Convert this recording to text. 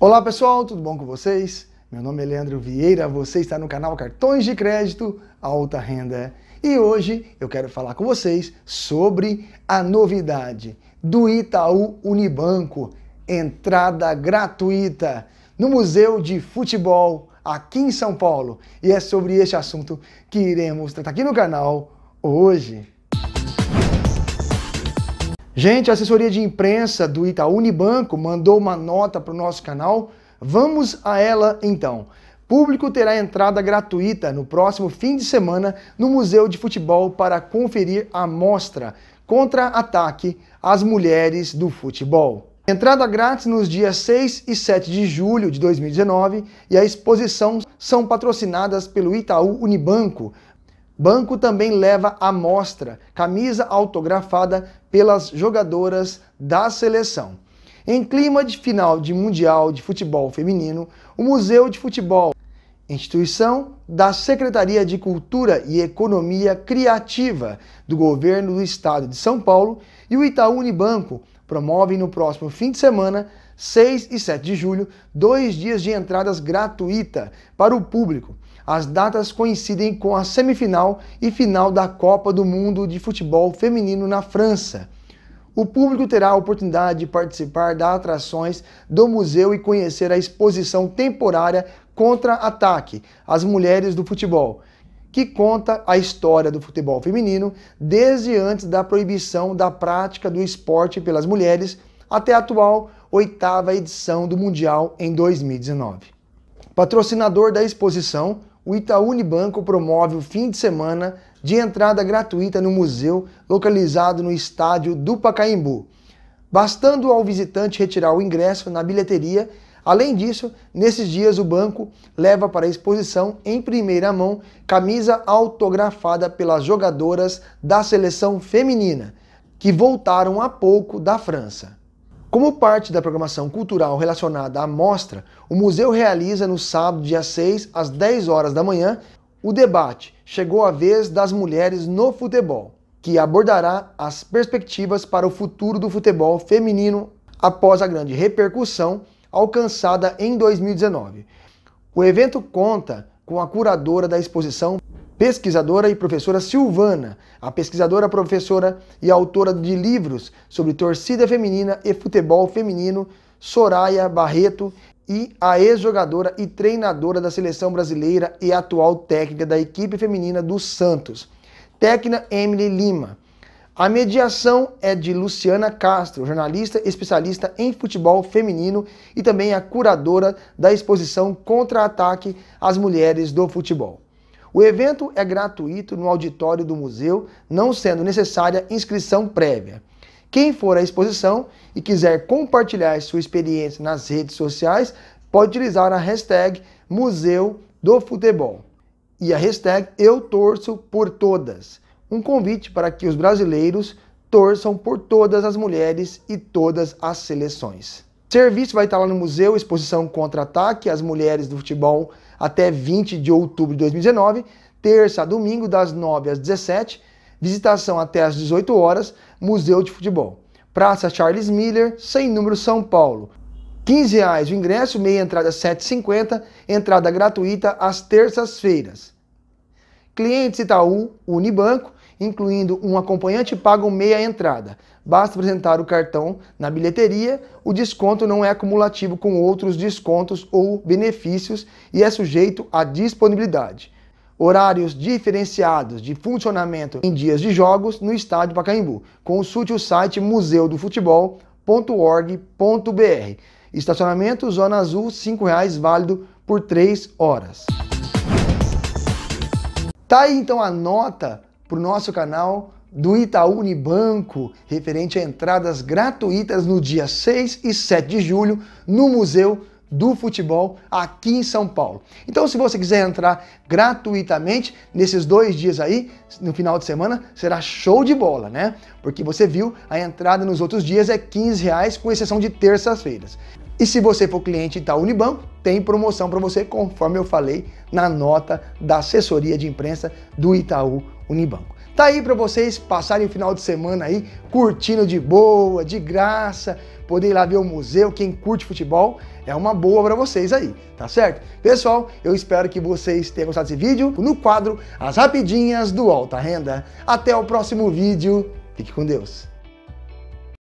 Olá pessoal, tudo bom com vocês? Meu nome é Leandro Vieira, você está no canal Cartões de Crédito Alta Renda e hoje eu quero falar com vocês sobre a novidade do Itaú Unibanco, entrada gratuita no Museu de Futebol aqui em São Paulo. E é sobre este assunto que iremos tratar aqui no canal hoje. Gente, a assessoria de imprensa do Itaú Unibanco mandou uma nota para o nosso canal. Vamos a ela então. Público terá entrada gratuita no próximo fim de semana no Museu de Futebol para conferir a mostra Contra-ataque às Mulheres do Futebol. Entrada grátis nos dias 6 e 7 de julho de 2019 e a exposição são patrocinadas pelo Itaú Unibanco, Banco também leva amostra, camisa autografada pelas jogadoras da seleção. Em clima de final de Mundial de Futebol Feminino, o Museu de Futebol, instituição da Secretaria de Cultura e Economia Criativa do Governo do Estado de São Paulo, e o Itaú Unibanco promovem no próximo fim de semana 6 e 7 de julho, dois dias de entradas gratuita para o público. As datas coincidem com a semifinal e final da Copa do Mundo de Futebol Feminino na França. O público terá a oportunidade de participar das atrações do museu e conhecer a exposição temporária Contra-Ataque As Mulheres do Futebol, que conta a história do futebol feminino desde antes da proibição da prática do esporte pelas mulheres até a atual oitava edição do Mundial em 2019. Patrocinador da exposição, o Itaú Unibanco promove o fim de semana de entrada gratuita no museu localizado no estádio do Pacaembu, bastando ao visitante retirar o ingresso na bilheteria. Além disso, nesses dias o banco leva para a exposição em primeira mão camisa autografada pelas jogadoras da seleção feminina, que voltaram há pouco da França. Como parte da programação cultural relacionada à mostra, o museu realiza no sábado, dia 6, às 10 horas da manhã, o debate Chegou a Vez das Mulheres no Futebol, que abordará as perspectivas para o futuro do futebol feminino após a grande repercussão alcançada em 2019. O evento conta com a curadora da exposição pesquisadora e professora Silvana, a pesquisadora, professora e autora de livros sobre torcida feminina e futebol feminino, Soraya Barreto, e a ex-jogadora e treinadora da seleção brasileira e atual técnica da equipe feminina do Santos, técnica Emily Lima. A mediação é de Luciana Castro, jornalista especialista em futebol feminino e também a curadora da exposição Contra-ataque às Mulheres do Futebol. O evento é gratuito no auditório do museu, não sendo necessária inscrição prévia. Quem for à exposição e quiser compartilhar sua experiência nas redes sociais, pode utilizar a hashtag Museu do Futebol e a hashtag Eu Torço por Todas. Um convite para que os brasileiros torçam por todas as mulheres e todas as seleções. Serviço vai estar lá no museu, exposição contra-ataque, as mulheres do futebol até 20 de outubro de 2019, terça a domingo das 9 às 17, visitação até às 18 horas, museu de futebol. Praça Charles Miller, sem número São Paulo. R$ 15,00 o ingresso, meia entrada R$ 7,50, entrada gratuita às terças-feiras. Clientes Itaú, Unibanco, incluindo um acompanhante pagam meia entrada. Basta apresentar o cartão na bilheteria, o desconto não é acumulativo com outros descontos ou benefícios e é sujeito à disponibilidade. Horários diferenciados de funcionamento em dias de jogos no estádio Pacaembu. Consulte o site museudofutebol.org.br. Estacionamento Zona Azul, R$ 5,00, válido por 3 horas. Tá aí então a nota para o nosso canal do Itaú Unibanco, referente a entradas gratuitas no dia 6 e 7 de julho no Museu do Futebol aqui em São Paulo. Então, se você quiser entrar gratuitamente nesses dois dias aí, no final de semana, será show de bola, né? Porque você viu, a entrada nos outros dias é 15 reais, com exceção de terças-feiras. E se você for cliente Itaú Unibanco, tem promoção para você, conforme eu falei na nota da assessoria de imprensa do Itaú Unibanco. Tá aí para vocês passarem o final de semana aí curtindo de boa, de graça, poder ir lá ver o museu, quem curte futebol, é uma boa para vocês aí, tá certo? Pessoal, eu espero que vocês tenham gostado desse vídeo. No quadro As Rapidinhas do Alta Renda. Até o próximo vídeo. Fique com Deus.